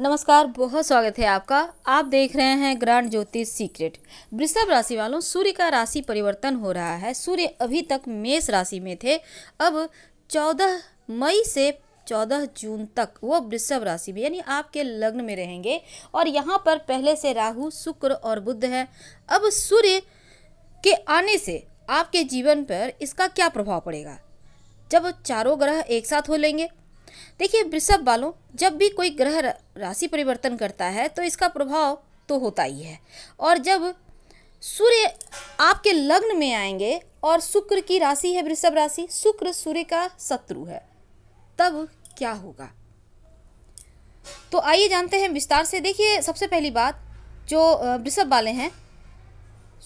नमस्कार बहुत स्वागत है आपका आप देख रहे हैं ग्रांड ज्योतिष सीक्रेट वृषभ राशि वालों सूर्य का राशि परिवर्तन हो रहा है सूर्य अभी तक मेष राशि में थे अब 14 मई से 14 जून तक वो वृषभ राशि में यानी आपके लग्न में रहेंगे और यहाँ पर पहले से राहु शुक्र और बुद्ध है अब सूर्य के आने से आपके जीवन पर इसका क्या प्रभाव पड़ेगा जब चारों ग्रह एक साथ हो लेंगे देखिए वृषभ वालों जब भी कोई ग्रह राशि परिवर्तन करता है तो इसका प्रभाव तो होता ही है और जब सूर्य आपके लग्न में आएंगे और शुक्र की राशि है वृषभ राशि शुक्र सूर्य का शत्रु है तब क्या होगा तो आइए जानते हैं विस्तार से देखिए सबसे पहली बात जो वृषभ वाले हैं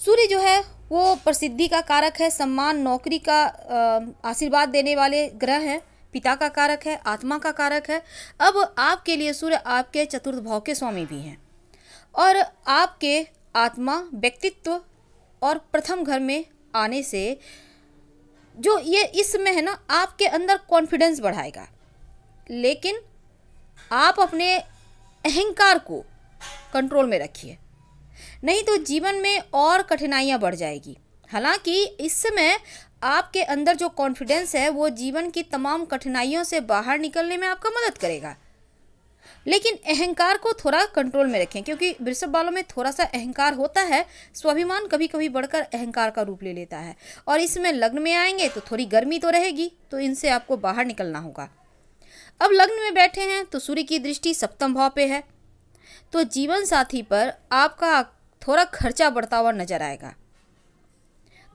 सूर्य जो है वो प्रसिद्धि का कारक है सम्मान नौकरी का आशीर्वाद देने वाले ग्रह हैं पिता का कारक है आत्मा का कारक है अब आपके लिए सूर्य आपके चतुर्थ भाव के स्वामी भी हैं और आपके आत्मा व्यक्तित्व और प्रथम घर में आने से जो ये इसमें है ना आपके अंदर कॉन्फिडेंस बढ़ाएगा लेकिन आप अपने अहंकार को कंट्रोल में रखिए नहीं तो जीवन में और कठिनाइयाँ बढ़ जाएगी हालांकि इस समय आपके अंदर जो कॉन्फिडेंस है वो जीवन की तमाम कठिनाइयों से बाहर निकलने में आपका मदद करेगा लेकिन अहंकार को थोड़ा कंट्रोल में रखें क्योंकि वृषभ बालों में थोड़ा सा अहंकार होता है स्वाभिमान कभी कभी बढ़कर अहंकार का रूप ले लेता है और इसमें लग्न में आएंगे तो थोड़ी गर्मी तो रहेगी तो इनसे आपको बाहर निकलना होगा अब लग्न में बैठे हैं तो सूर्य की दृष्टि सप्तम भाव पे है तो जीवन साथी पर आपका थोड़ा खर्चा बढ़ता हुआ नजर आएगा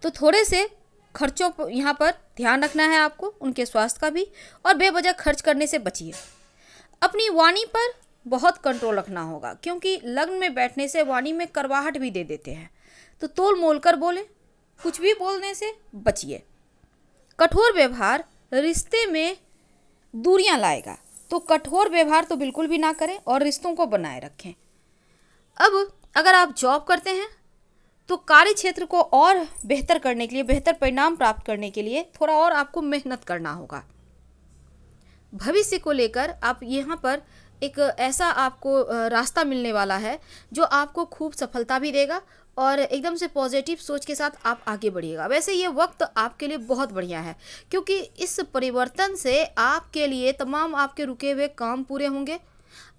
तो थोड़े से खर्चों पर यहाँ पर ध्यान रखना है आपको उनके स्वास्थ्य का भी और बेवजह खर्च करने से बचिए अपनी वाणी पर बहुत कंट्रोल रखना होगा क्योंकि लग्न में बैठने से वाणी में करवाहट भी दे देते हैं तो तोल मोल कर बोलें कुछ भी बोलने से बचिए कठोर व्यवहार रिश्ते में दूरियां लाएगा तो कठोर व्यवहार तो बिल्कुल भी ना करें और रिश्तों को बनाए रखें अब अगर आप जॉब करते हैं तो कार्य क्षेत्र को और बेहतर करने के लिए बेहतर परिणाम प्राप्त करने के लिए थोड़ा और आपको मेहनत करना होगा भविष्य को लेकर आप यहाँ पर एक ऐसा आपको रास्ता मिलने वाला है जो आपको खूब सफलता भी देगा और एकदम से पॉजिटिव सोच के साथ आप आगे बढ़िएगा वैसे ये वक्त आपके लिए बहुत बढ़िया है क्योंकि इस परिवर्तन से आपके लिए तमाम आपके रुके हुए काम पूरे होंगे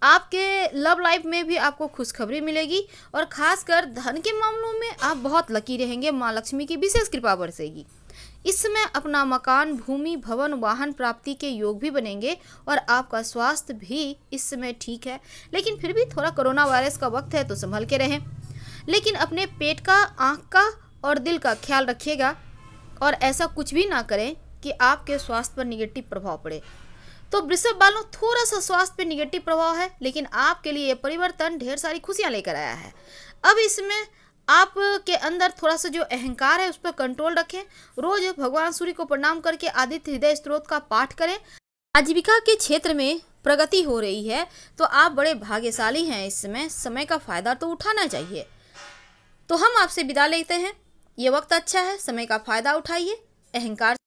आपके लव लाइफ में भी आपको खुशखबरी मिलेगी और खासकर धन के मामलों में आप बहुत लकी रहेंगे माँ लक्ष्मी की विशेष कृपा बरसेगी इस समय अपना मकान भूमि भवन वाहन प्राप्ति के योग भी बनेंगे और आपका स्वास्थ्य भी इस समय ठीक है लेकिन फिर भी थोड़ा कोरोना वायरस का वक्त है तो संभल के रहें लेकिन अपने पेट का आँख का और दिल का ख्याल रखिएगा और ऐसा कुछ भी ना करें कि आपके स्वास्थ्य पर निगेटिव प्रभाव पड़े तो वृषभ बालों थोड़ा सा स्वास्थ्य पे निगेटिव प्रभाव है लेकिन आपके लिए परिवर्तन ढेर सारी खुशियां लेकर आया है अब इसमें आपके अंदर थोड़ा सा जो अहंकार है उस पर कंट्रोल रखें रोज भगवान सूर्य को प्रणाम करके आदित्य हृदय स्त्रोत का पाठ करें आजीविका के क्षेत्र में प्रगति हो रही है तो आप बड़े भाग्यशाली हैं इस समय समय का फायदा तो उठाना चाहिए तो हम आपसे विदा लेते हैं ये वक्त अच्छा है समय का फायदा उठाइए अहंकार